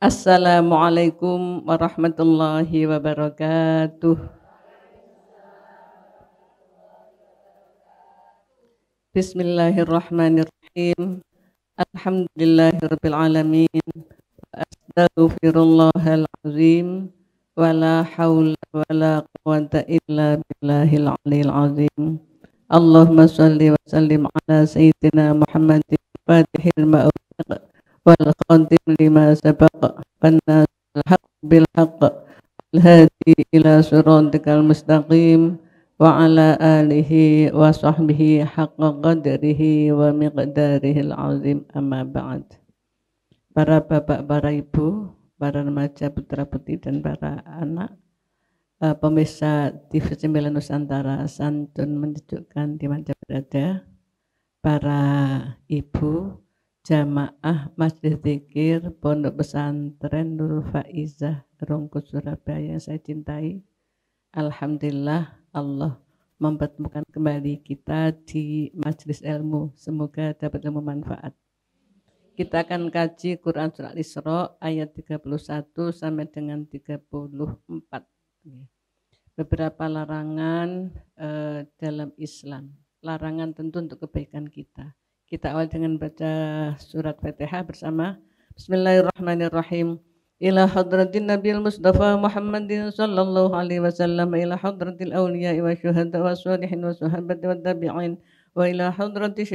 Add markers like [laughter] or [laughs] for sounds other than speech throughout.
Assalamualaikum warahmatullahi wabarakatuh. Bismillahirrahmanirrahim. Alhamdulillahirabbil alamin. Astaghfirullahal azim wa la haula wa la quwwata illa billahil aliyil azim. Allahumma shalli wa sallim ala sayyidina Muhammadin fatihil ma'ufiq والقادم لما سبق فالناس الحق بالحق الهادي إلى صراطك المستقيم وعلى آله وصحبه حق قدره ومقداره العظيم أما بعد Para bapak, para ibu, para remaja, putra putri dan para anak uh, pemirsa TV 9 Nusantara santun menunjukkan di mana berada para ibu, jamaah Masjid Zikir Pondok Pesantren Nur Faizah Rungkut Surabaya yang saya cintai. Alhamdulillah Allah mempertemukan kembali kita di Majelis Ilmu. Semoga dapat ilmu manfaat. Kita akan kaji Quran Surat Isra ayat 31 sampai dengan 34. Beberapa larangan eh, dalam Islam. Larangan tentu untuk kebaikan kita kita awal dengan baca surat PTH bersama Bismillahirrahmanirrahim Ila hadratin Mustafa Muhammadin sallallahu alaihi wasallam ila hadratil awliya wa syuhada wa sholihin wa sahabat wa tabi'in wa ila hadratis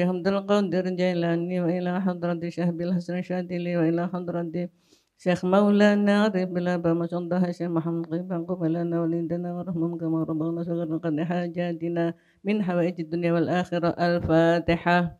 Syekh Abdul Hasan Syadili wa ila hadratis Syekh Maulana Arif Bila Ba Masyaallah Syekh Muhammad bin Qabila na walidana min hawaiji dunya wal akhirah al fatihah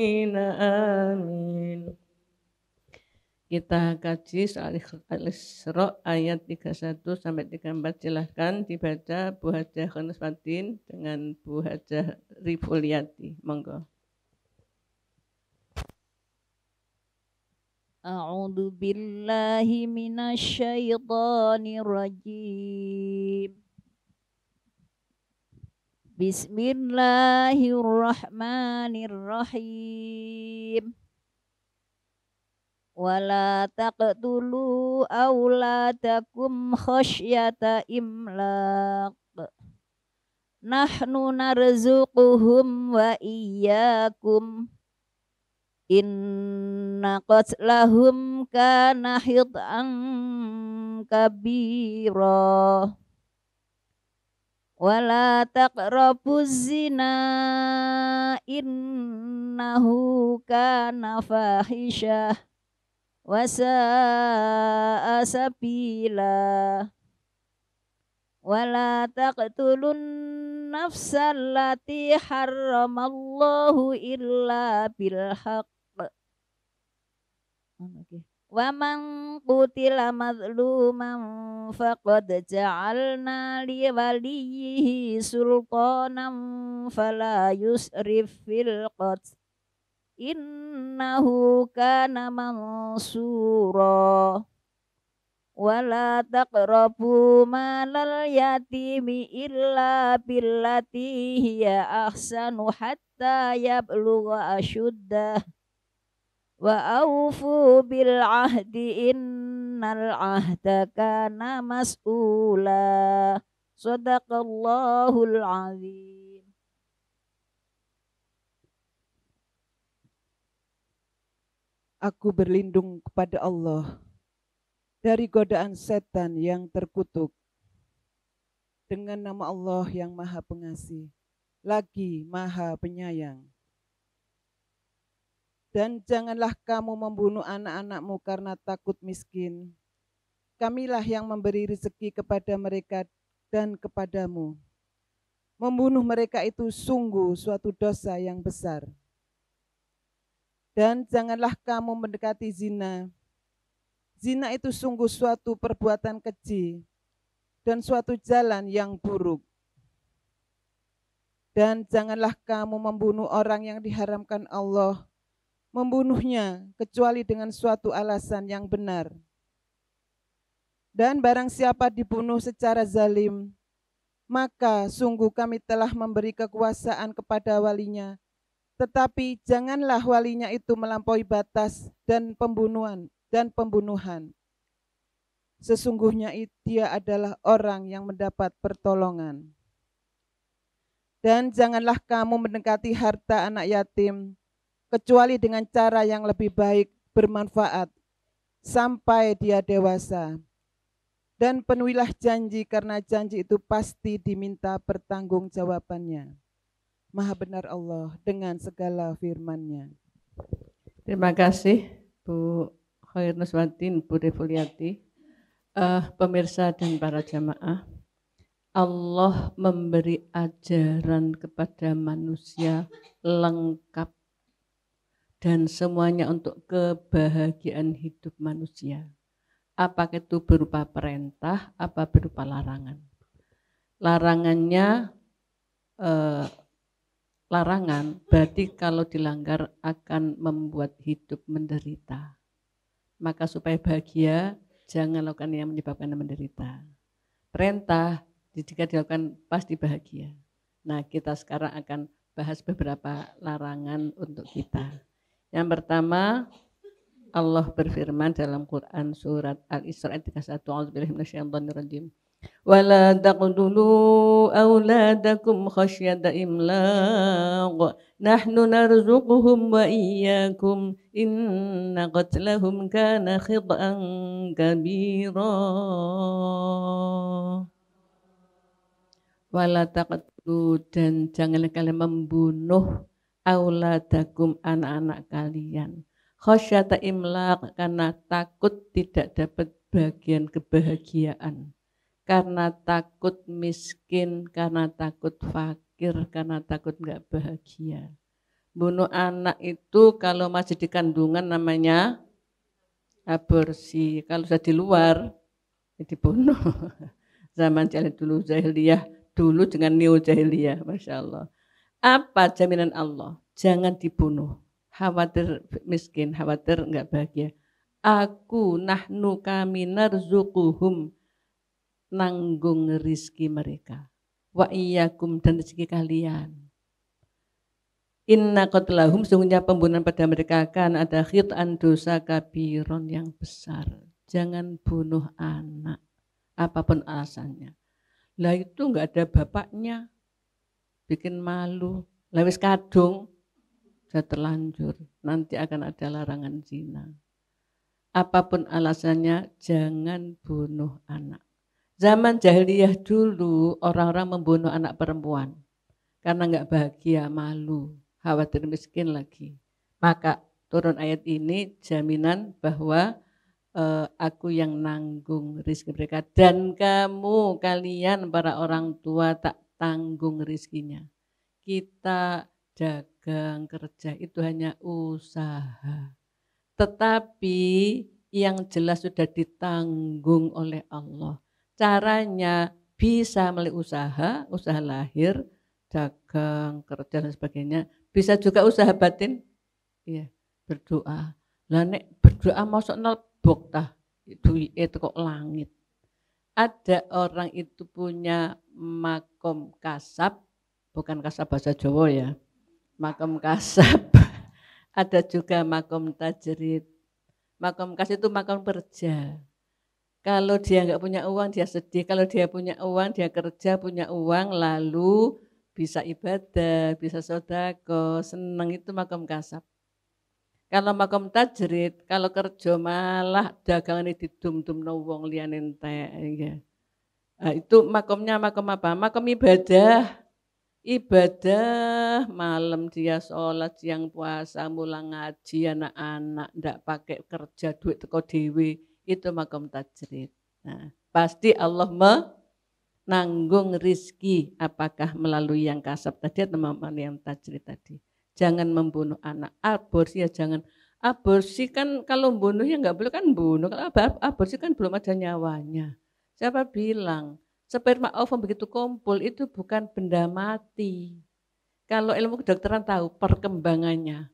kita kaji soal Al-Isra ayat 31 sampai 34 silahkan dibaca Bu Hajah Khanusfatin dengan Bu Hajah Rifuliati. Monggo. A'udzu billahi minasyaitonir rajim. Bismillahirrahmanirrahim wala taqtulu auladakum khasyata imlaq nahnu narzuquhum wa iyyakum inna qatlahum kana hit'an kabira wala taqrabu zina innahu kana fahisyah Wasa sabila wala taqtulun nafsallati haramallahu illa bilhaq okay. wa man qutila mazluman faqad ja'alna li waliyihi sultanan fala yusrif fil qatl innahu kana mansura wala taqrabu malal yatimi illa billati hiya ahsanu hatta yablugha ashuddah wa aufu bil ahdi innal ahda kana mas'ula sadaqallahul azim Aku berlindung kepada Allah dari godaan setan yang terkutuk dengan nama Allah yang Maha Pengasih, lagi Maha Penyayang. Dan janganlah kamu membunuh anak-anakmu karena takut miskin. Kamilah yang memberi rezeki kepada mereka dan kepadamu. Membunuh mereka itu sungguh suatu dosa yang besar. Dan janganlah kamu mendekati zina. Zina itu sungguh suatu perbuatan keji dan suatu jalan yang buruk. Dan janganlah kamu membunuh orang yang diharamkan Allah, membunuhnya kecuali dengan suatu alasan yang benar. Dan barang siapa dibunuh secara zalim, maka sungguh kami telah memberi kekuasaan kepada walinya tetapi janganlah walinya itu melampaui batas dan pembunuhan dan pembunuhan. Sesungguhnya dia adalah orang yang mendapat pertolongan. Dan janganlah kamu mendekati harta anak yatim, kecuali dengan cara yang lebih baik bermanfaat, sampai dia dewasa. Dan penuhilah janji karena janji itu pasti diminta pertanggungjawabannya. Maha benar Allah dengan segala firman-Nya. Terima kasih Bu Khair Nuswatin, Bu Devuliati, uh, pemirsa dan para jamaah. Allah memberi ajaran kepada manusia lengkap dan semuanya untuk kebahagiaan hidup manusia. Apakah itu berupa perintah, apa berupa larangan. Larangannya eh, larangan, berarti kalau dilanggar akan membuat hidup menderita. Maka supaya bahagia, jangan lakukan yang menyebabkan menderita. Perintah, jika dilakukan pasti bahagia. Nah kita sekarang akan bahas beberapa larangan untuk kita. Yang pertama, Allah berfirman dalam Quran surat Al-Isra ayat 31, ولا تقتلوا أولادكم خشية إملاق نحن نرزقهم وإياكم إن قتلهم كان خطأ كبيرا ولا تقتلوا dan janganlah kalian membunuh auladakum anak-anak kalian khasyata imlaq karena takut tidak dapat bagian kebahagiaan karena takut miskin, karena takut fakir, karena takut nggak bahagia. Bunuh anak itu kalau masih di kandungan namanya aborsi. Kalau sudah di luar, ya dibunuh. [laughs] Zaman jahiliyah dulu jahiliyah, dulu dengan neo jahiliyah, masya Allah. Apa jaminan Allah? Jangan dibunuh. Khawatir miskin, khawatir enggak bahagia. Aku nahnu kami narzukuhum nanggung rizki mereka. Wa iyyakum dan rezeki kalian. Inna kotlahum sungguhnya pembunuhan pada mereka akan ada khit'an dosa kabiron yang besar. Jangan bunuh anak, apapun alasannya. Lah itu enggak ada bapaknya, bikin malu. Lewis kadung, sudah terlanjur, nanti akan ada larangan zina. Apapun alasannya, jangan bunuh anak. Zaman jahiliyah dulu orang-orang membunuh anak perempuan karena nggak bahagia, malu, khawatir miskin lagi. Maka turun ayat ini jaminan bahwa eh, aku yang nanggung rizki mereka dan kamu kalian para orang tua tak tanggung rizkinya. Kita dagang kerja itu hanya usaha. Tetapi yang jelas sudah ditanggung oleh Allah caranya bisa melalui usaha, usaha lahir, dagang, kerja dan sebagainya. Bisa juga usaha batin, iya berdoa. Lah nek berdoa masuk nol bok tah itu itu kok langit. Ada orang itu punya makom kasab, bukan kasab bahasa Jawa ya, makom kasab. [laughs] Ada juga makom tajrid. Makom kasab itu makom kerja kalau dia nggak punya uang, dia sedih. Kalau dia punya uang, dia kerja, punya uang, lalu bisa ibadah, bisa sodako, seneng itu makom kasab. Kalau makom tajrit kalau kerja malah dagangan ini dum-dum no wong lianin teh. Ya. Nah, itu makomnya makom apa? Makom ibadah. Ibadah, malam dia sholat, siang puasa, mulang ngaji, anak-anak, ndak pakai kerja, duit teko dewi itu makom tajrid. Nah, pasti Allah menanggung rizki apakah melalui yang kasab tadi atau melalui yang tajrid tadi. Jangan membunuh anak, aborsi ya jangan. Aborsi kan kalau membunuh ya enggak boleh kan bunuh, kalau aborsi kan belum ada nyawanya. Siapa bilang? Sperma ovum begitu kumpul itu bukan benda mati. Kalau ilmu kedokteran tahu perkembangannya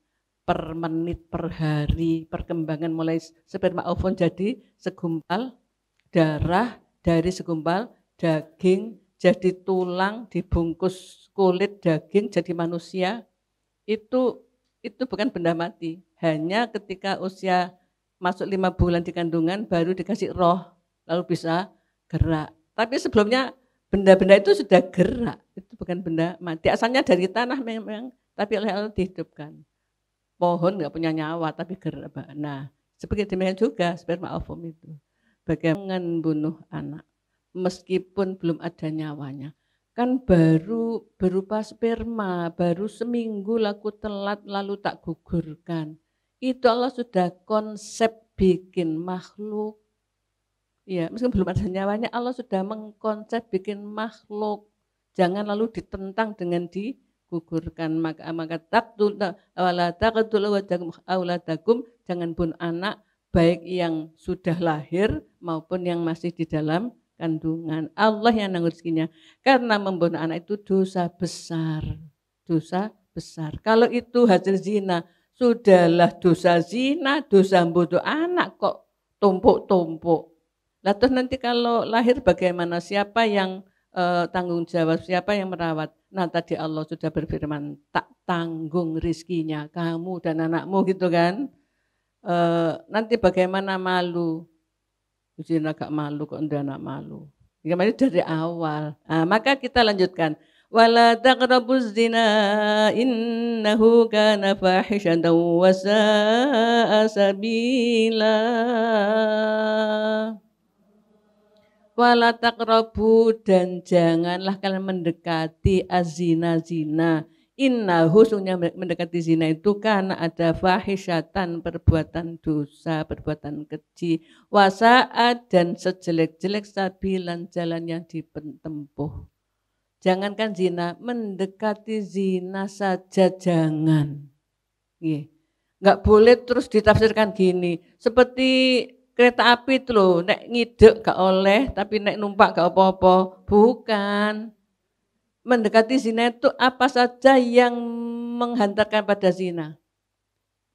per menit, per hari, perkembangan mulai sperma ovum jadi segumpal darah dari segumpal daging jadi tulang dibungkus kulit daging jadi manusia itu itu bukan benda mati hanya ketika usia masuk lima bulan di kandungan baru dikasih roh lalu bisa gerak tapi sebelumnya benda-benda itu sudah gerak itu bukan benda mati asalnya dari tanah memang tapi oleh Allah dihidupkan pohon nggak punya nyawa tapi gerba. Nah, seperti demikian juga sperma ovum itu. Bagaimana bunuh anak meskipun belum ada nyawanya. Kan baru berupa sperma, baru seminggu laku telat lalu tak gugurkan. Itu Allah sudah konsep bikin makhluk. Ya, meskipun belum ada nyawanya Allah sudah mengkonsep bikin makhluk. Jangan lalu ditentang dengan di gugurkan maka maka taktul awalatakum awlatakum jangan pun anak baik yang sudah lahir maupun yang masih di dalam kandungan Allah yang nanggung karena membunuh anak itu dosa besar dosa besar kalau itu hasil zina sudahlah dosa zina dosa membunuh anak kok tumpuk-tumpuk lalu nanti kalau lahir bagaimana siapa yang eh, tanggung jawab siapa yang merawat Nah tadi Allah sudah berfirman, tak tanggung rizkinya kamu dan anakmu gitu kan. E, nanti bagaimana malu? Ujian agak malu kok udah anak malu. Bagaimana ya, dari awal. Nah, maka kita lanjutkan. Wala taqrabuz zina innahu kana fahishan wa sa'a sabila. Walatakrobu dan janganlah kalian mendekati azina zina. Inna husunya mendekati zina itu karena ada fahisyatan perbuatan dosa, perbuatan keji, wasaat dan sejelek-jelek sabilan jalan yang ditempuh. Jangankan zina, mendekati zina saja jangan. Nggak boleh terus ditafsirkan gini, seperti kereta api itu loh, nek ngidek gak oleh, tapi nek numpak gak apa-apa. Bukan. Mendekati zina itu apa saja yang menghantarkan pada zina.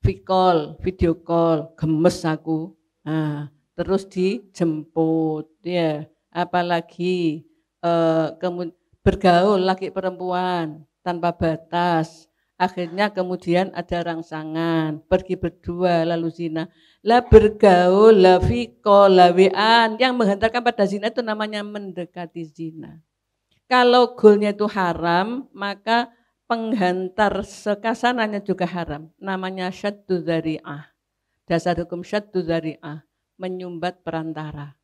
Vicol, video call, gemes aku. Nah, terus dijemput, ya. Apalagi eh, bergaul laki perempuan tanpa batas. Akhirnya kemudian ada rangsangan, pergi berdua lalu zina la bergaul, la fiko, la wean. Yang menghantarkan pada zina itu namanya mendekati zina. Kalau goalnya itu haram, maka penghantar sekasananya juga haram. Namanya syaddu zari'ah. Dasar hukum syaddu zari'ah. Menyumbat perantara.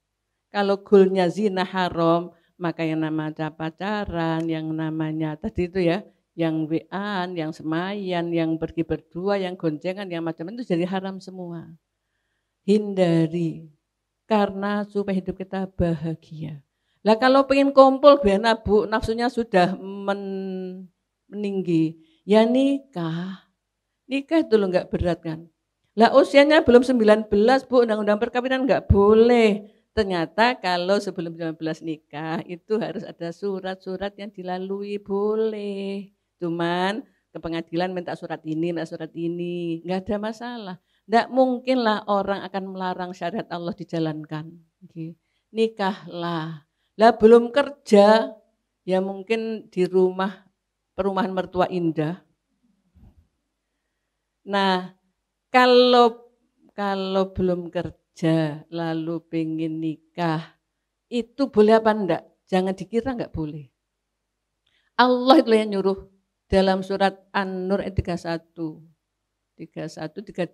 Kalau goalnya zina haram, maka yang namanya pacaran, yang namanya tadi itu ya, yang wian, yang semayan, yang pergi berdua, yang goncengan, yang macam itu jadi haram semua hindari karena supaya hidup kita bahagia. Lah kalau pengen kumpul biar nabu nafsunya sudah men, meninggi, ya nikah. Nikah itu lo nggak berat kan. Lah usianya belum 19 bu, undang-undang perkawinan nggak boleh. Ternyata kalau sebelum 19 nikah itu harus ada surat-surat yang dilalui boleh. Cuman ke pengadilan minta surat ini, minta surat ini, nggak ada masalah. Tidak mungkinlah orang akan melarang syariat Allah dijalankan. Nikahlah. Lah belum kerja, ya mungkin di rumah perumahan mertua indah. Nah, kalau kalau belum kerja lalu pengen nikah, itu boleh apa enggak? Jangan dikira enggak boleh. Allah itu yang nyuruh dalam surat An-Nur ayat 31. 31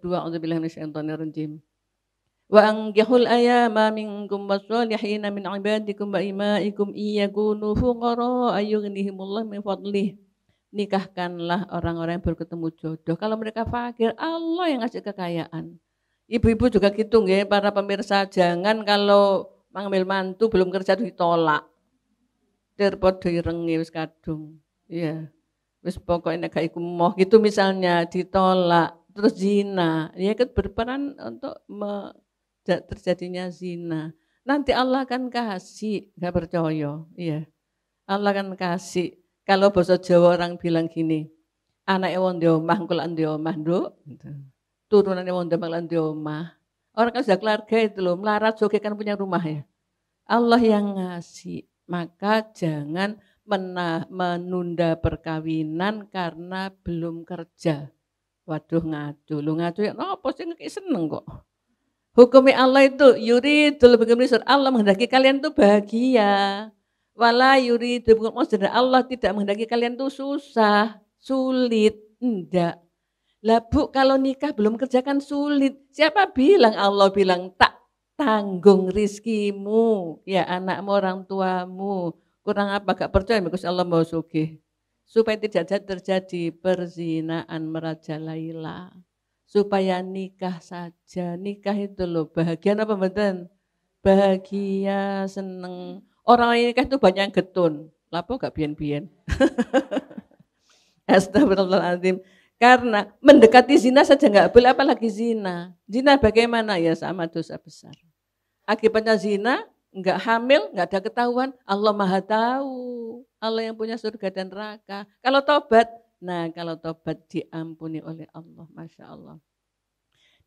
32 auzubillahi minasyaitonir rajim wa anjihul ayama minkum wasolihina min ibadikum wa imaikum iyakunu fuqara ayyughnihimullah min fadlih nikahkanlah orang-orang yang berketemu jodoh kalau mereka fakir Allah yang ngasih kekayaan ibu-ibu juga gitu nggih para pemirsa jangan kalau mangambil mantu belum kerja ditolak dirpot direngi wis kadung iya yeah wis pokoknya gak iku moh gitu misalnya ditolak terus zina ya kan berperan untuk me, terjadinya zina nanti Allah akan kasih gak percaya iya Allah akan kasih kalau bahasa Jawa orang bilang gini anak ewon di omah kulan di omah nduk gitu. turunannya ewon di kulan di omah orang kan sudah keluarga itu loh melarat joget kan punya rumah ya Allah yang ngasih maka jangan menunda perkawinan karena belum kerja. Waduh ngadu, lu ngadu ya no, sih ngeki seneng kok. Hukumi Allah itu yuri dulu begini Allah menghendaki kalian tuh bahagia. Wala yuri dulu Allah tidak menghendaki kalian tuh susah, sulit, enggak. Lah bu kalau nikah belum kerjakan sulit. Siapa bilang Allah bilang tak tanggung rizkimu, ya anakmu orang tuamu kurang apa gak percaya mikus Allah mau suki supaya tidak terjadi perzinaan merajalela supaya nikah saja nikah itu loh bahagia apa betul bahagia seneng orang lain nikah itu banyak yang getun lapo gak bien-bien [laughs] Astagfirullahaladzim karena mendekati zina saja nggak boleh apalagi zina zina bagaimana ya sama dosa besar akibatnya zina nggak hamil, nggak ada ketahuan, Allah maha tahu. Allah yang punya surga dan neraka. Kalau tobat, nah kalau tobat diampuni oleh Allah, Masya Allah.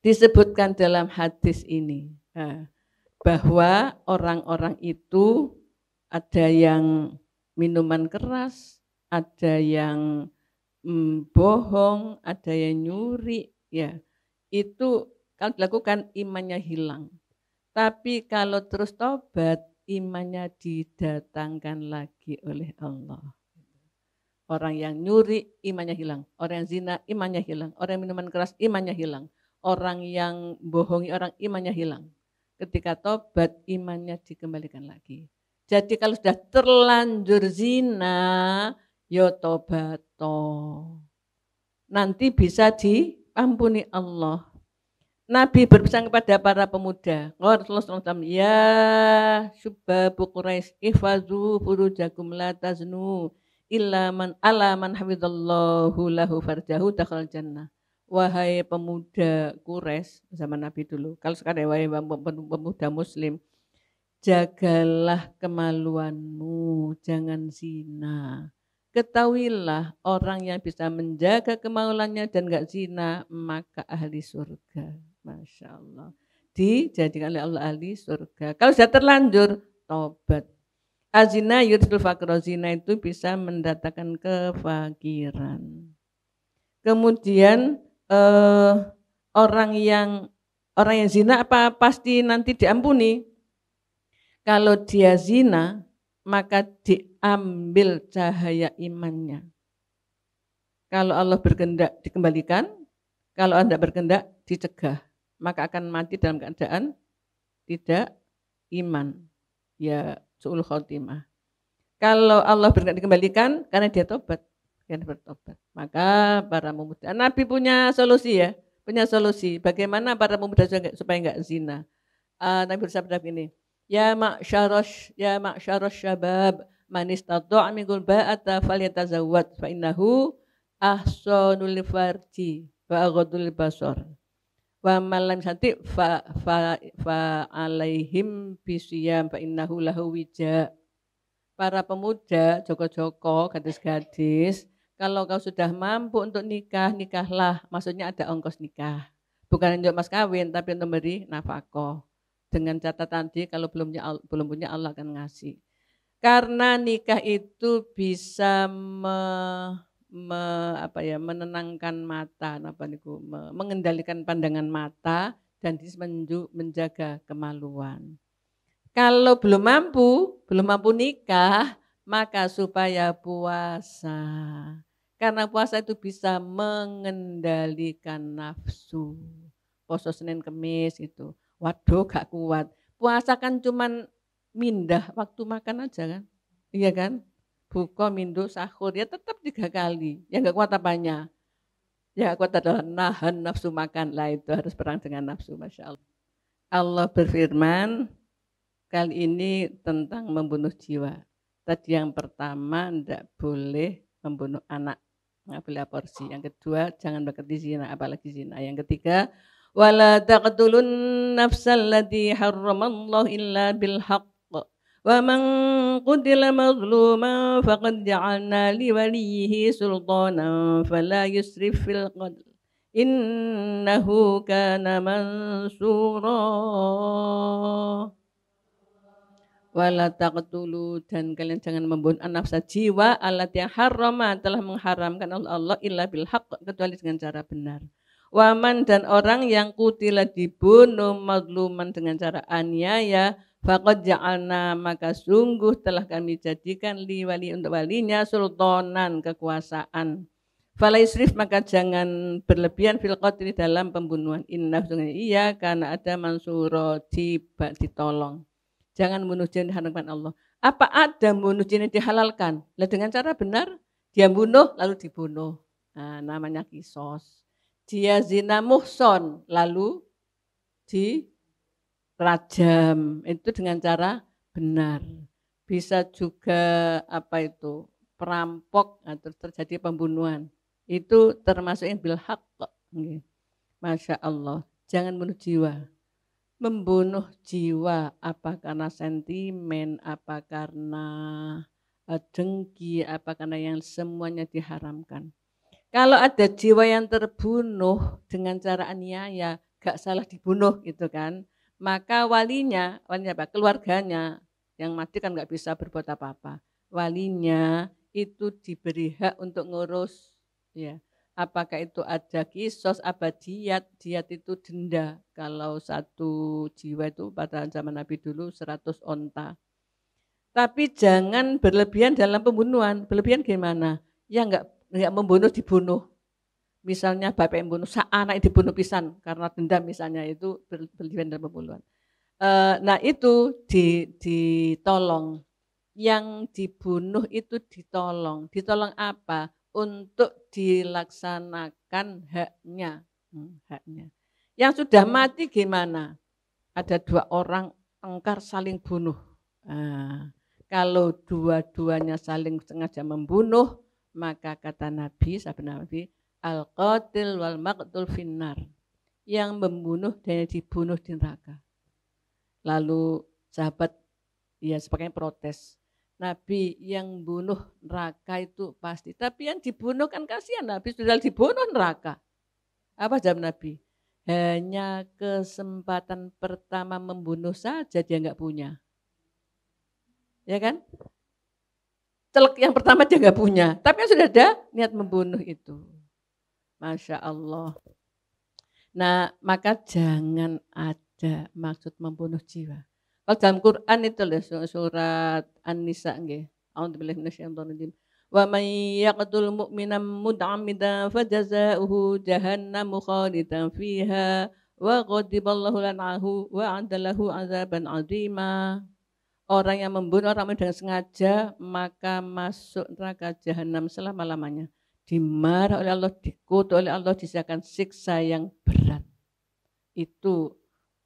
Disebutkan dalam hadis ini, bahwa orang-orang itu ada yang minuman keras, ada yang mm, bohong, ada yang nyuri, ya itu kalau dilakukan imannya hilang. Tapi kalau terus tobat, imannya didatangkan lagi oleh Allah. Orang yang nyuri, imannya hilang. Orang yang zina, imannya hilang. Orang yang minuman keras, imannya hilang. Orang yang bohongi orang, imannya hilang. Ketika tobat, imannya dikembalikan lagi. Jadi kalau sudah terlanjur zina, yo ya to. Nanti bisa diampuni Allah. Nabi berpesan kepada para pemuda, Rasulullah SAW, Ya syubbabu Quraisy, ifazu furujakum la taznu, illa man ala man hafidhallahu lahu farjahu jannah. Wahai pemuda kures zaman Nabi dulu, kalau sekarang ya, wahai pemuda muslim, jagalah kemaluanmu, jangan zina. Ketahuilah orang yang bisa menjaga kemaulannya dan gak zina, maka ahli surga. Masya Allah. Dijadikan oleh Allah ahli surga. Kalau sudah terlanjur, tobat. Azina yudhul fakro zina itu bisa mendatangkan kefakiran. Kemudian eh, orang yang orang yang zina apa pasti nanti diampuni? Kalau dia zina, maka diambil cahaya imannya. Kalau Allah berkendak dikembalikan, kalau Anda berkendak dicegah maka akan mati dalam keadaan tidak iman. Ya su'ul khotimah. Kalau Allah berkenan dikembalikan karena dia tobat, karena bertobat. Maka para pemuda, Nabi punya solusi ya, punya solusi. Bagaimana para pemuda supaya enggak zina? Uh, Nabi bersabda begini, Ya mak ma'syarosh, ya mak ma'syarosh syabab, manis tato'a mingul ba'ata zawat fa innahu ahsanul farji wa aghadul basor fa malam sati fa fa fa alaihim bisiyam fa innahu lahu wija. Para pemuda, joko-joko, gadis-gadis, kalau kau sudah mampu untuk nikah, nikahlah. Maksudnya ada ongkos nikah. Bukan untuk mas kawin, tapi untuk beri nafkah. Dengan catatan tadi, kalau belum punya, belum punya Allah akan ngasih. Karena nikah itu bisa me, me, apa ya menenangkan mata niku me, mengendalikan pandangan mata dan menju, menjaga kemaluan. Kalau belum mampu, belum mampu nikah, maka supaya puasa. Karena puasa itu bisa mengendalikan nafsu. Poso Senin Kemis itu. Waduh gak kuat. Puasa kan cuman mindah waktu makan aja kan. Iya kan? buka mindu sahur ya tetap tiga kali Yang nggak kuat apanya ya kuat adalah nahan nafsu makan lah itu harus perang dengan nafsu masya Allah Allah berfirman kali ini tentang membunuh jiwa tadi yang pertama ndak boleh membunuh anak nggak boleh aborsi yang kedua jangan berkati zina apalagi zina yang ketiga wala taqtulun nafsal harramallahu illa bilhaq. ومن قتل مظلوما فقد جعلنا لوليه سلطانا فلا يسرف في القتل إنه كان منصورا wala taqtulu dan kalian jangan membunuh anafsa jiwa alat yang haram telah mengharamkan Allah Allah illa bil haq kecuali dengan cara benar. Waman dan orang yang kutila dibunuh mazluman dengan cara aniaya Fakot ja'alna maka sungguh telah kami jadikan li wali untuk walinya sultanan kekuasaan. Fala isrif maka jangan berlebihan fil qatri dalam pembunuhan. Inna sungguhnya iya karena ada mansuro tiba ditolong. Jangan bunuh jin diharamkan Allah. Apa ada bunuh jin yang dihalalkan? Lah dengan cara benar dia bunuh lalu dibunuh. Nah, namanya kisos. Dia zina muhson lalu di rajam itu dengan cara benar bisa juga apa itu perampok atau terjadi pembunuhan itu termasuk yang bilhak kok masya Allah jangan bunuh jiwa membunuh jiwa apa karena sentimen apa karena e, dengki apa karena yang semuanya diharamkan kalau ada jiwa yang terbunuh dengan cara aniaya gak salah dibunuh gitu kan maka walinya, walinya apa? Keluarganya, yang mati kan nggak bisa berbuat apa-apa. Walinya itu diberi hak untuk ngurus, ya. Apakah itu ada kisos abadiat, diat itu denda. Kalau satu jiwa itu pada zaman Nabi dulu 100 onta. Tapi jangan berlebihan dalam pembunuhan. Berlebihan gimana? Ya nggak nggak membunuh dibunuh misalnya bapak yang bunuh anak yang dibunuh pisan karena dendam misalnya itu berlebihan dalam pembunuhan. E, nah itu di, ditolong yang dibunuh itu ditolong. Ditolong apa? Untuk dilaksanakan haknya. Hmm, haknya. Yang sudah mati gimana? Ada dua orang engkar saling bunuh. Nah, kalau dua-duanya saling sengaja membunuh, maka kata Nabi, sahabat Nabi, Al-qatil wal maqtul finnar. Yang membunuh dan dibunuh di neraka. Lalu sahabat ya sebagai protes. Nabi yang bunuh neraka itu pasti. Tapi yang dibunuh kan kasihan Nabi sudah dibunuh neraka. Apa jawab Nabi? Hanya kesempatan pertama membunuh saja dia nggak punya. Ya kan? Celek yang pertama dia nggak punya. Tapi yang sudah ada niat membunuh itu. Masya Allah. Nah, maka jangan ada maksud membunuh jiwa. Kalau dalam Quran itu loh, surat An-Nisa nggih. A'udzubillahi minasyaitonirrajim. Wa may yaqtul mu'mina mud'amida fajaza'uhu jahannam khalidan fiha wa ghadiballahu lan'ahu wa 'adalahu 'adzaban 'azima. Orang yang membunuh orang dengan sengaja maka masuk neraka jahanam selama-lamanya dimarah oleh Allah, dikutuk oleh Allah, disiakan siksa yang berat. Itu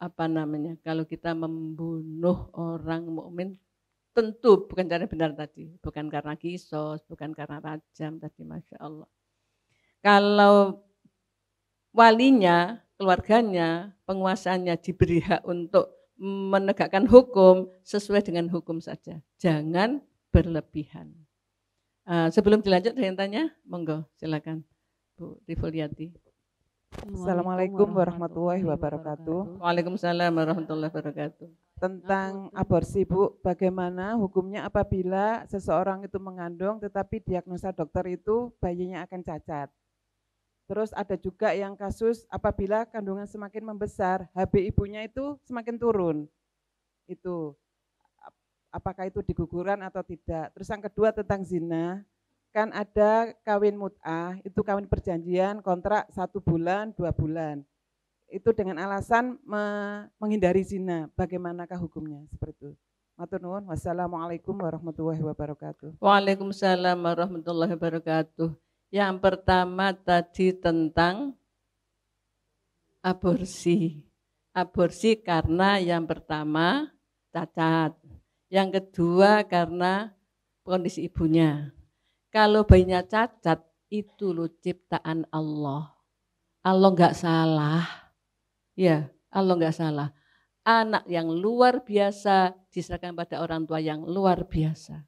apa namanya? Kalau kita membunuh orang mukmin tentu bukan cara benar tadi, bukan karena kisos, bukan karena rajam tadi, masya Allah. Kalau walinya, keluarganya, penguasanya diberi hak untuk menegakkan hukum sesuai dengan hukum saja, jangan berlebihan. Eh, sebelum dilanjut ada yang tanya? Monggo, silakan. Bu Rivuliati. Assalamualaikum warahmatullahi wabarakatuh. Waalaikumsalam warahmatullahi wabarakatuh. Tentang aborsi Bu, bagaimana hukumnya apabila seseorang itu mengandung tetapi diagnosa dokter itu bayinya akan cacat? Terus ada juga yang kasus apabila kandungan semakin membesar, HB ibunya itu semakin turun. Itu apakah itu diguguran atau tidak. Terus yang kedua tentang zina, kan ada kawin mut'ah, itu kawin perjanjian kontrak satu bulan, dua bulan. Itu dengan alasan me menghindari zina, bagaimanakah hukumnya seperti itu. Matur Wassalamualaikum warahmatullahi wabarakatuh. Waalaikumsalam warahmatullahi wabarakatuh. Yang pertama tadi tentang aborsi. Aborsi karena yang pertama cacat. Yang kedua karena kondisi ibunya. Kalau bayinya cacat itu lo ciptaan Allah. Allah nggak salah. Ya, Allah nggak salah. Anak yang luar biasa diserahkan pada orang tua yang luar biasa.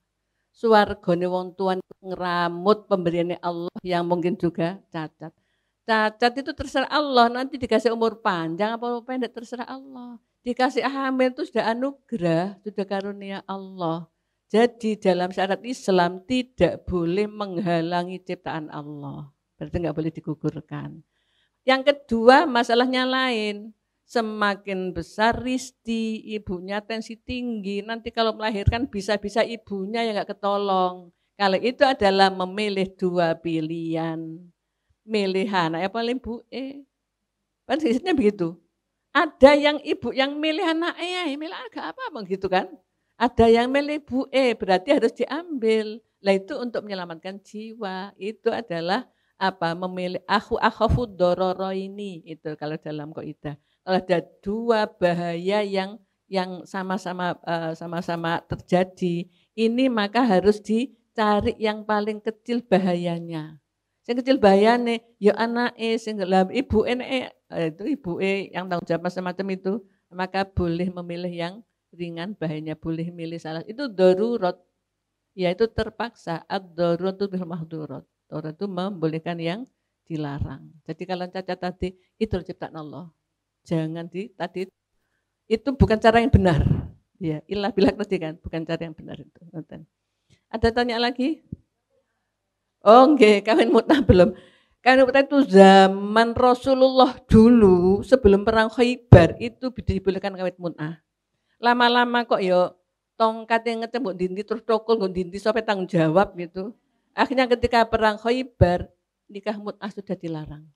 Suargone wong tuan ngeramut pemberiannya Allah yang mungkin juga cacat. Cacat itu terserah Allah, nanti dikasih umur panjang apa pendek terserah Allah. Dikasih amin itu sudah anugerah, sudah karunia Allah. Jadi dalam syarat Islam tidak boleh menghalangi ciptaan Allah. Berarti nggak boleh digugurkan. Yang kedua masalahnya lain. Semakin besar Risti, ibunya tensi tinggi. Nanti kalau melahirkan bisa-bisa ibunya yang nggak ketolong. Kalau itu adalah memilih dua pilihan. Milih apa paling bu, eh. Kan begitu. Ada yang ibu yang milih anak ayah, milih agak apa begitu kan? Ada yang milih bu E, berarti harus diambil. Nah itu untuk menyelamatkan jiwa. Itu adalah apa memilih aku akhafu dororo ini itu kalau dalam koida. Kalau ada dua bahaya yang yang sama-sama eh, sama-sama terjadi, ini maka harus dicari yang paling kecil bahayanya. Sing kecil bayane, ya e, sing lah ibu ene eh, itu ibu e yang tanggung jawab semacam itu maka boleh memilih yang ringan bahayanya boleh milih salah itu darurat yaitu terpaksa ad darurat itu bil mahdurat darurat itu membolehkan yang dilarang jadi kalau cacat tadi itu ciptaan Allah jangan di tadi itu bukan cara yang benar ya ilah bilak tadi kan bukan cara yang benar itu ada tanya lagi Oh nggih, kawin mutah belum. Kawin mutah itu zaman Rasulullah dulu sebelum perang Khaybar itu dibolehkan kawin mutah. Lama-lama kok yo ya, tongkat yang ngecembuk dindi terus tokol nggo dinti sampai tanggung jawab gitu. Akhirnya ketika perang Khaybar nikah mutah sudah dilarang.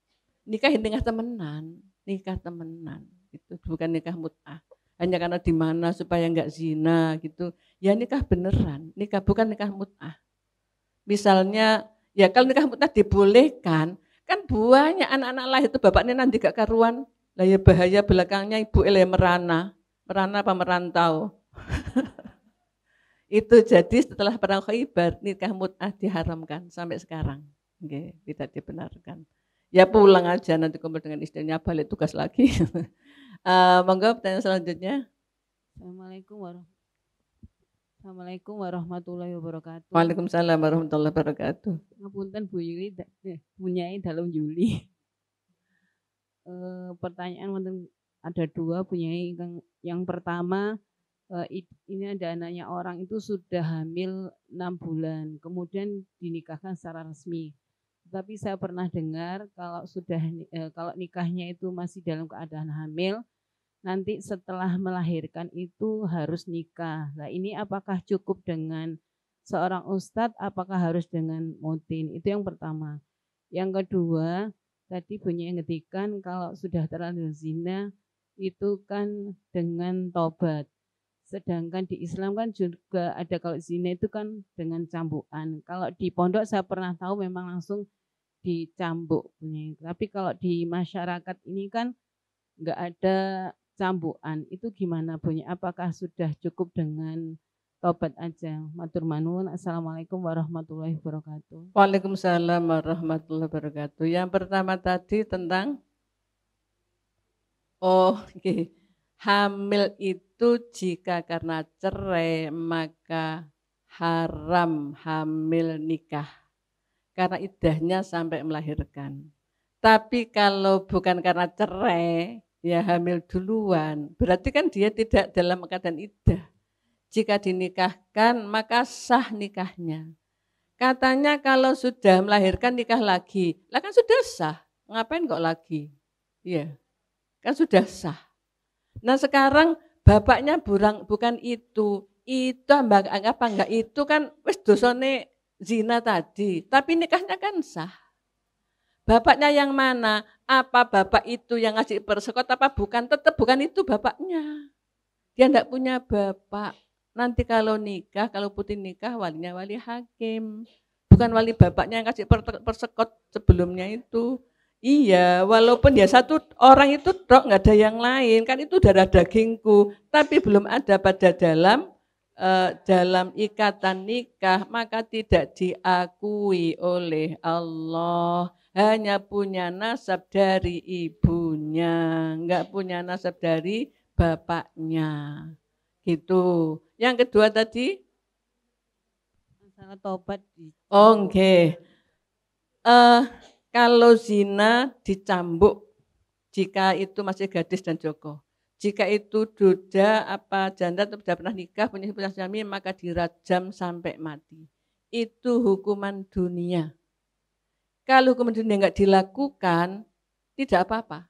Nikah nikah temenan, nikah temenan itu bukan nikah mutah hanya karena di mana supaya enggak zina gitu. Ya nikah beneran, nikah bukan nikah mut'ah. Misalnya Ya kalau nikah mutah dibolehkan, kan buahnya anak-anak lah itu bapaknya nanti gak karuan. Lah ya bahaya belakangnya ibu ele ya, merana. Merana apa merantau? [laughs] itu jadi setelah perang Khaybar nikah mutah diharamkan sampai sekarang. Oke, tidak dibenarkan. Ya pulang aja nanti kumpul dengan istrinya balik tugas lagi. uh, [laughs] monggo pertanyaan selanjutnya. Assalamualaikum warahmatullahi wabarakatuh. Assalamualaikum warahmatullahi wabarakatuh. Waalaikumsalam warahmatullahi wabarakatuh. Ngapunten Bu Yuli punyai eh, dalam Juli. [laughs] E, pertanyaan wonten ada dua punyai yang, yang pertama e, ini ada anaknya orang itu sudah hamil enam bulan kemudian dinikahkan secara resmi tapi saya pernah dengar kalau sudah e, kalau nikahnya itu masih dalam keadaan hamil nanti setelah melahirkan itu harus nikah. Nah, ini apakah cukup dengan seorang ustadz, apakah harus dengan mutin? Itu yang pertama. Yang kedua, tadi bunyi yang ngetikan kalau sudah terlanjur zina itu kan dengan tobat. Sedangkan di Islam kan juga ada kalau zina itu kan dengan cambukan. Kalau di pondok saya pernah tahu memang langsung dicambuk. Tapi kalau di masyarakat ini kan nggak ada cambukan itu gimana bunyi? Apakah sudah cukup dengan tobat aja? Matur manun. Assalamualaikum warahmatullahi wabarakatuh. Waalaikumsalam warahmatullahi wabarakatuh. Yang pertama tadi tentang Oh, okay. hamil itu jika karena cerai maka haram hamil nikah karena idahnya sampai melahirkan. Tapi kalau bukan karena cerai, Ya hamil duluan, berarti kan dia tidak dalam keadaan idah. Jika dinikahkan, maka sah nikahnya. Katanya kalau sudah melahirkan nikah lagi, lah kan sudah sah, ngapain kok lagi? Ya, kan sudah sah. Nah sekarang bapaknya burang, bukan itu, itu apa enggak itu kan wis dosane zina tadi, tapi nikahnya kan sah. Bapaknya yang mana? Apa bapak itu yang ngasih persekot apa bukan? Tetap bukan itu bapaknya. Dia ndak punya bapak. Nanti kalau nikah, kalau putih nikah, walinya wali hakim. Bukan wali bapaknya yang kasih persekot sebelumnya itu. Iya, walaupun ya satu orang itu tok nggak ada yang lain kan itu darah dagingku, tapi belum ada pada dalam uh, dalam ikatan nikah maka tidak diakui oleh Allah hanya punya nasab dari ibunya, enggak punya nasab dari bapaknya. Gitu. Yang kedua tadi? Masalah tobat. Oh, oke. Okay. Uh, kalau zina dicambuk, jika itu masih gadis dan joko. Jika itu duda apa janda atau sudah pernah nikah punya punya suami maka dirajam sampai mati. Itu hukuman dunia kalau hukum dunia nggak dilakukan, tidak apa-apa.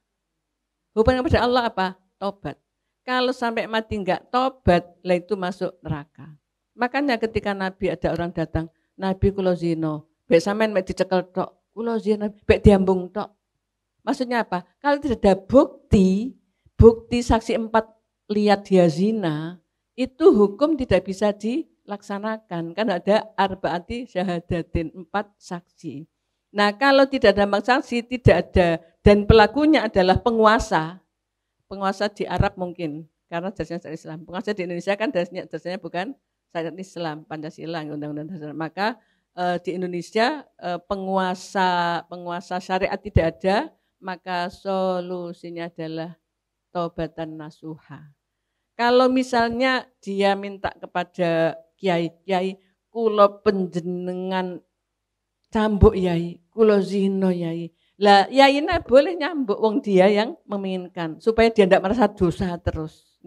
Hukuman kepada Allah apa? Tobat. Kalau sampai mati nggak tobat, lah itu masuk neraka. Makanya ketika Nabi ada orang datang, Nabi kulo zino, baik sampean mek dicekel tok, kulo zino, baik diambung tok. Maksudnya apa? Kalau tidak ada bukti, bukti saksi empat lihat dia zina, itu hukum tidak bisa dilaksanakan Kan ada arbaati syahadatin empat saksi. Nah, kalau tidak ada sanksi, tidak ada dan pelakunya adalah penguasa. Penguasa di Arab mungkin karena dasarnya syariat Islam. Penguasa di Indonesia kan dasarnya dasarnya bukan syariat Islam, Pancasila, Undang-Undang Dasar. Maka eh, di Indonesia eh, penguasa penguasa syariat tidak ada, maka solusinya adalah taubatan nasuha. Kalau misalnya dia minta kepada kiai-kiai kulo penjenengan cambuk yai, kulo zino yai. Lah yai na boleh nyambuk wong dia yang menginginkan supaya dia tidak merasa dosa terus.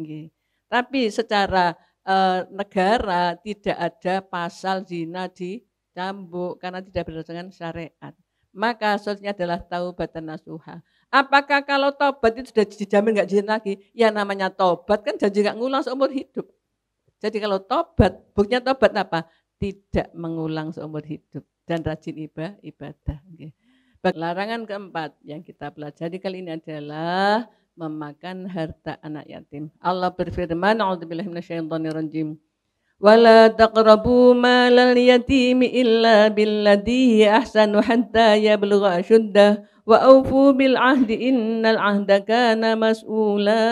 Tapi secara e, negara tidak ada pasal zina di cambuk karena tidak berdasarkan syariat. Maka solusinya adalah dan nasuha. Apakah kalau tobat itu sudah dijamin nggak zina lagi? Ya namanya tobat kan janji nggak ngulang seumur hidup. Jadi kalau tobat, buktinya tobat apa? Tidak mengulang seumur hidup dan rajin ibadah. Larangan keempat yang kita pelajari kali ini adalah memakan harta anak yatim. Allah berfirman, "A'udzubillahi ولا تقربوا مال اليتيم إلا بالذي هي أحسن حتى يبلغ أشده وأوفوا بالعهد إن العهد كان مسؤولا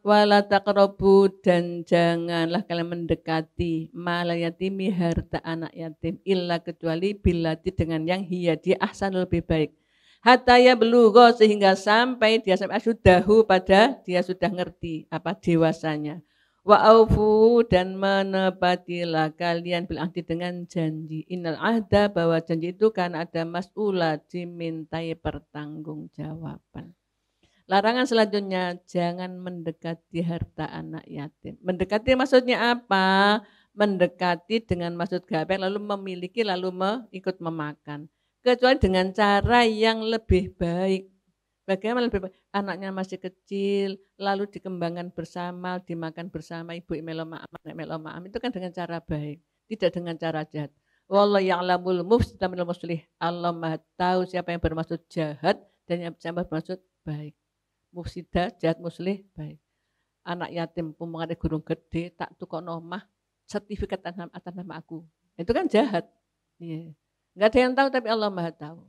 wala taqrabu dan janganlah kalian mendekati mala yatimi harta anak yatim illa kecuali bilati dengan yang hiya dia ahsan lebih baik hatta ya belugho sehingga sampai dia sampai sudahu pada dia sudah ngerti apa dewasanya wa aufu dan menepatilah kalian bil dengan janji innal ahda bahwa janji itu kan ada mas'ula dimintai pertanggungjawaban Larangan selanjutnya, jangan mendekati harta anak yatim. Mendekati maksudnya apa? Mendekati dengan maksud gapek, lalu memiliki, lalu me, ikut memakan. Kecuali dengan cara yang lebih baik. Bagaimana lebih baik? Anaknya masih kecil, lalu dikembangkan bersama, dimakan bersama, ibu melo maam, anak melo maam. Itu kan dengan cara baik, tidak dengan cara jahat. Wallah ya'lamul mufsida minal muslih. Allah Maha tahu siapa yang bermaksud jahat dan siapa yang bermaksud baik. Mufsida jahat muslih baik. Anak yatim ada gurung gede tak tukok nomah sertifikat atas nama aku. Itu kan jahat. Iya. Enggak ada yang tahu tapi Allah Maha tahu.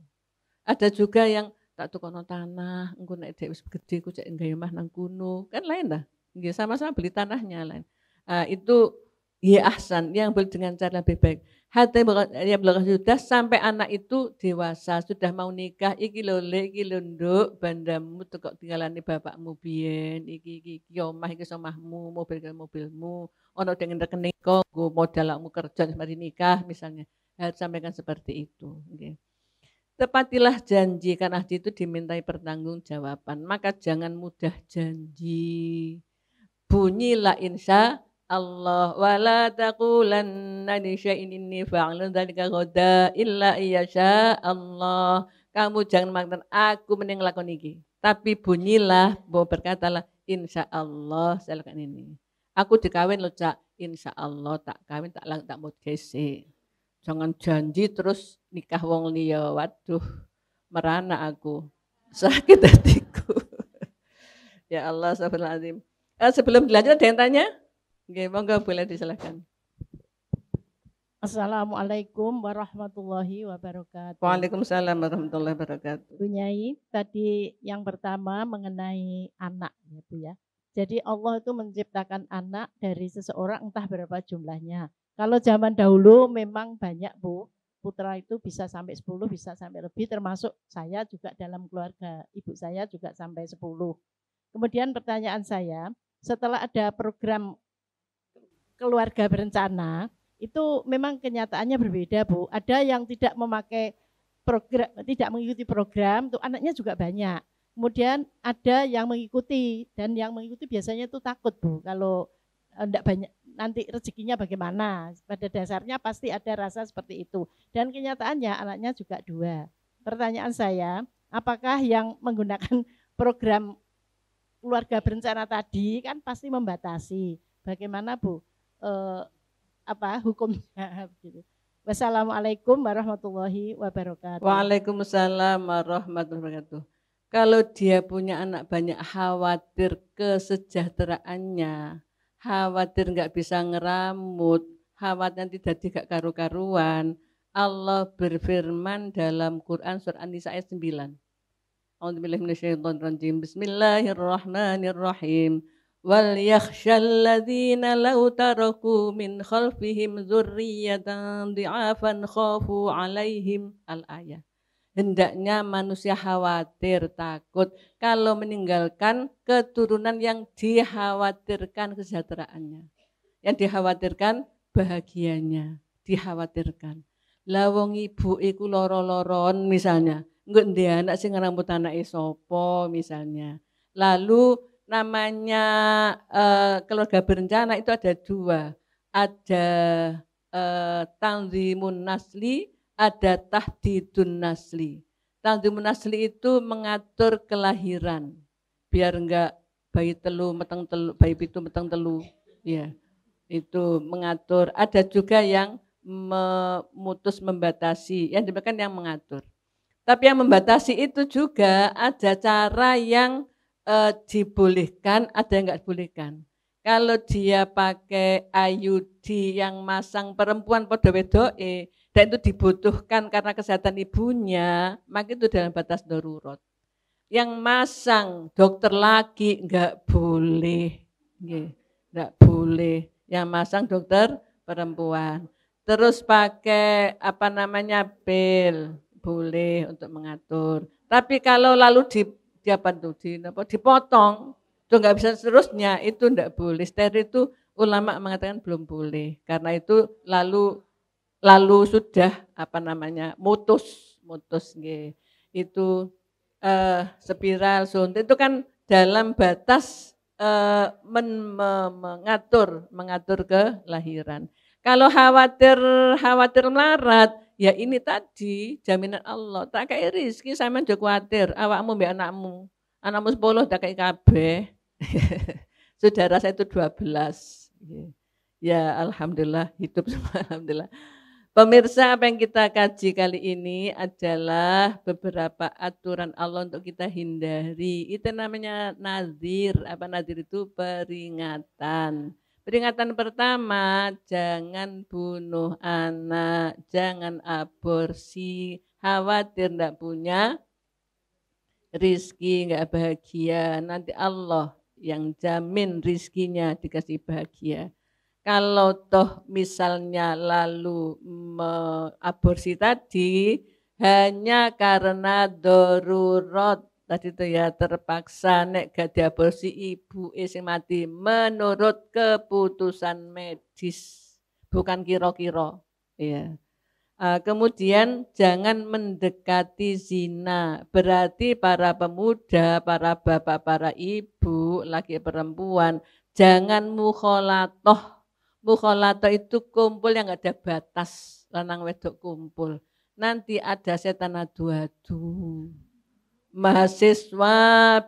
Ada juga yang tak tukok tanah, enggak naik dhek wis gedhe ku cek gawe omah nang kuno. Kan lain dah. Nggih sama-sama beli tanahnya lain. Uh, itu ya ahsan yang boleh dengan cara lebih baik hati ya belakang sudah sampai anak itu dewasa sudah mau nikah iki lole iki lunduk bandamu tuh kok tinggalan bapakmu bien iki iki iki iki somahmu mobil mobilmu ono dengan rekening mau modalmu kerja mari nikah misalnya harus sampaikan seperti itu okay. Tepatilah janji karena ahli itu dimintai pertanggung jawaban. Maka jangan mudah janji. Bunyilah insya Allah wala taqulanna li syai'in inni fa'alu dzalika ghadan illa sya Allah. Kamu jangan mengatakan aku mending lakon iki, tapi bunyilah bahwa berkatalah insya Allah saya lakukan ini. Aku dikawin loh cak, insya Allah tak kawin tak lang tak mau gesek. Jangan janji terus nikah wong liya. Waduh, merana aku. Sakit hatiku. [laughs] ya Allah, sabar Eh, sebelum dilanjut ada yang tanya? Oke, monggo boleh disilahkan. Assalamualaikum warahmatullahi wabarakatuh. Waalaikumsalam warahmatullahi wabarakatuh. Bu Nyai, tadi yang pertama mengenai anak ya Bu ya. Jadi Allah itu menciptakan anak dari seseorang entah berapa jumlahnya. Kalau zaman dahulu memang banyak Bu, putra itu bisa sampai 10, bisa sampai lebih termasuk saya juga dalam keluarga. Ibu saya juga sampai 10. Kemudian pertanyaan saya, setelah ada program keluarga berencana itu memang kenyataannya berbeda Bu. Ada yang tidak memakai program, tidak mengikuti program, tuh anaknya juga banyak. Kemudian ada yang mengikuti dan yang mengikuti biasanya itu takut Bu kalau tidak eh, banyak nanti rezekinya bagaimana. Pada dasarnya pasti ada rasa seperti itu. Dan kenyataannya anaknya juga dua. Pertanyaan saya, apakah yang menggunakan [laughs] program keluarga berencana tadi kan pasti membatasi. Bagaimana Bu? eh, apa hukumnya [laughs] gitu. Wassalamualaikum warahmatullahi wabarakatuh. Waalaikumsalam warahmatullahi wabarakatuh. Kalau dia punya anak banyak khawatir kesejahteraannya, khawatir nggak bisa ngeramut, khawatir nanti jadi gak karu-karuan. Allah berfirman dalam Quran surat An-Nisa ayat 9. Bismillahirrahmanirrahim. وليخشى الذين لو تركوا من خلفهم ذرية ضعافا خافوا al الآية Hendaknya manusia khawatir, takut kalau meninggalkan keturunan yang dikhawatirkan kesejahteraannya. Yang dikhawatirkan bahagianya, dikhawatirkan. Lawong ibu iku loro-loron misalnya, nggak dia anak sing rambut anak isopo e misalnya. Lalu namanya uh, keluarga berencana itu ada dua. Ada uh, tanzimun nasli, ada tahdidun nasli. Tanzimun nasli itu mengatur kelahiran. Biar enggak bayi telu, meteng telu, bayi pitu meteng telu. Ya, itu mengatur. Ada juga yang memutus membatasi, yang demikian yang mengatur. Tapi yang membatasi itu juga ada cara yang eh, dibolehkan, ada yang nggak dibolehkan. Kalau dia pakai ayudi yang masang perempuan wedok wedoe, eh, dan itu dibutuhkan karena kesehatan ibunya, maka itu dalam batas darurat. Yang masang dokter lagi nggak boleh, nggak boleh. Yang masang dokter perempuan. Terus pakai apa namanya pil boleh untuk mengatur. Tapi kalau lalu di di apa tuh di apa dipotong itu nggak bisa seterusnya itu ndak boleh steril itu ulama mengatakan belum boleh karena itu lalu lalu sudah apa namanya mutus mutus nge. itu eh, spiral suntik itu kan dalam batas eh, men, me, mengatur mengatur kelahiran kalau khawatir khawatir melarat Ya ini tadi jaminan Allah. Tak kayak rizki saya jauh khawatir. Awakmu mbak anakmu. Anakmu sepuluh tak kayak KB [laughs] Saudara saya itu dua belas. Ya Alhamdulillah hidup semua [laughs] Alhamdulillah. Pemirsa, apa yang kita kaji kali ini adalah beberapa aturan Allah untuk kita hindari. Itu namanya nazir. Apa nazir itu? Peringatan. Peringatan pertama, jangan bunuh anak, jangan aborsi, khawatir tidak punya rizki, nggak bahagia. Nanti Allah yang jamin rizkinya dikasih bahagia. Kalau toh misalnya lalu aborsi tadi, hanya karena dorurot tadi itu ya terpaksa nek gak diaborsi ibu sing mati menurut keputusan medis bukan kiro-kiro ya uh, e, kemudian jangan mendekati zina berarti para pemuda para bapak para ibu laki perempuan jangan mukholatoh mukholatoh itu kumpul yang gak ada batas lanang wedok kumpul nanti ada setan adu-adu mahasiswa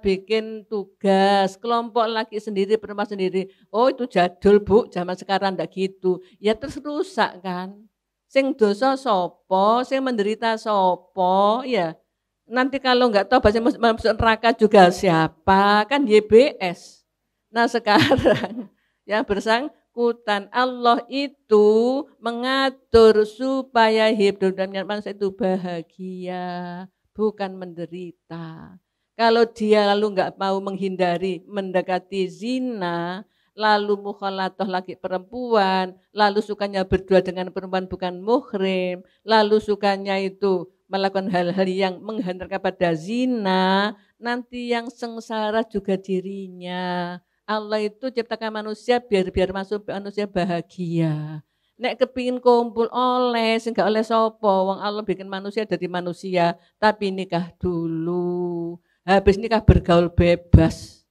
bikin tugas, kelompok lagi sendiri, perempuan sendiri. Oh itu jadul bu, zaman sekarang tidak gitu. Ya terus rusak kan. Sing dosa sopo, sing menderita sopo, ya. Nanti kalau nggak tahu bahasa masuk neraka juga siapa, kan YBS. Nah sekarang [laughs] yang bersangkutan Allah itu mengatur supaya hidup dan manusia itu bahagia bukan menderita. Kalau dia lalu nggak mau menghindari, mendekati zina, lalu mukhalatoh lagi perempuan, lalu sukanya berdua dengan perempuan bukan muhrim, lalu sukanya itu melakukan hal-hal yang menghantar kepada zina, nanti yang sengsara juga dirinya. Allah itu ciptakan manusia biar biar masuk manusia bahagia. Nek kepingin kumpul oleh, sehingga oleh sopo, wong Allah bikin manusia dari manusia, tapi nikah dulu. Habis nikah bergaul bebas.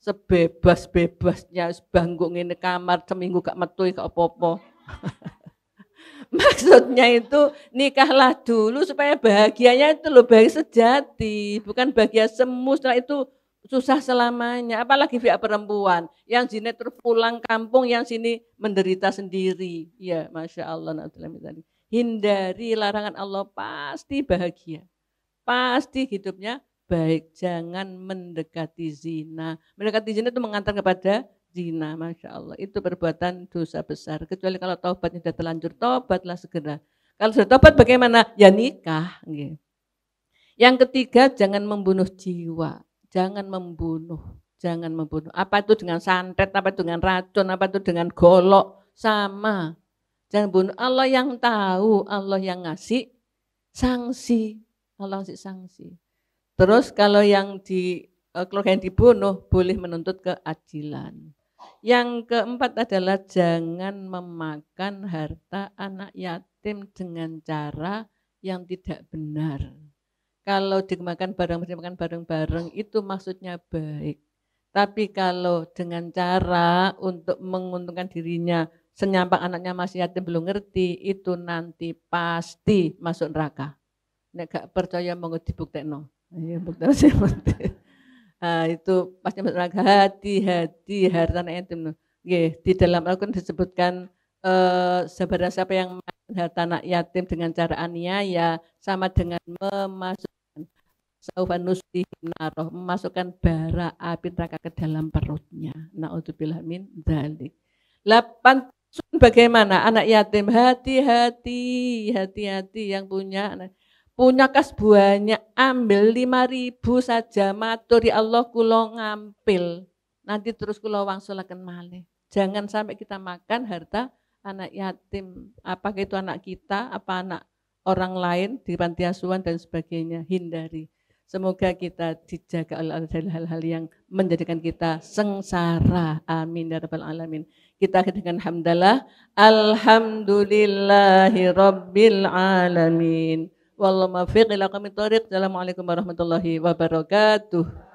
Sebebas-bebasnya, sebanggung ini kamar, seminggu gak metui, gak apa-apa. [laughs] Maksudnya itu nikahlah dulu supaya bahagianya itu loh bahagia sejati, bukan bahagia semu setelah itu susah selamanya, apalagi pihak perempuan yang sini terpulang kampung, yang sini menderita sendiri. Ya, masya Allah. Hindari larangan Allah pasti bahagia, pasti hidupnya baik. Jangan mendekati zina. Mendekati zina itu mengantar kepada zina, masya Allah. Itu perbuatan dosa besar. Kecuali kalau taubatnya sudah terlanjur, taubatlah segera. Kalau sudah taubat bagaimana? Ya nikah. Yang ketiga, jangan membunuh jiwa jangan membunuh, jangan membunuh. Apa itu dengan santet, apa itu dengan racun, apa itu dengan golok, sama. Jangan bunuh. Allah yang tahu, Allah yang ngasih sanksi. Allah ngasih sanksi. Terus kalau yang di eh, kalau yang dibunuh boleh menuntut keadilan. Yang keempat adalah jangan memakan harta anak yatim dengan cara yang tidak benar kalau dimakan bareng dimakan bareng-bareng itu maksudnya baik. Tapi kalau dengan cara untuk menguntungkan dirinya, senyampang anaknya masih yatim belum ngerti, itu nanti pasti masuk neraka. Nek gak percaya mau dibuktekno. Iya buktekno sih Nah, [laughs] itu pasti masuk neraka. Hati-hati harta anak yatim. Nggih, di dalam Al-Qur'an disebutkan eh siapa yang harta anak yatim dengan cara aniaya sama dengan memasuk saufa nuslihi naroh memasukkan bara api neraka ke dalam perutnya. Nauzubillah min dzalik. Lapan bagaimana anak yatim hati-hati hati-hati yang punya punya kas banyak ambil lima ribu saja matur ya Allah kulo ngambil nanti terus kulo wangsulakan malih jangan sampai kita makan harta anak yatim apakah itu anak kita apa anak orang lain di panti asuhan dan sebagainya hindari Semoga kita dijaga oleh Allah dari hal-hal yang menjadikan kita sengsara. Amin Darabal ya alamin. Kita akhiri dengan hamdalah. Alhamdulillahi rabbil alamin. Wallahumma fiqh ila kami tarik. Assalamualaikum warahmatullahi wabarakatuh.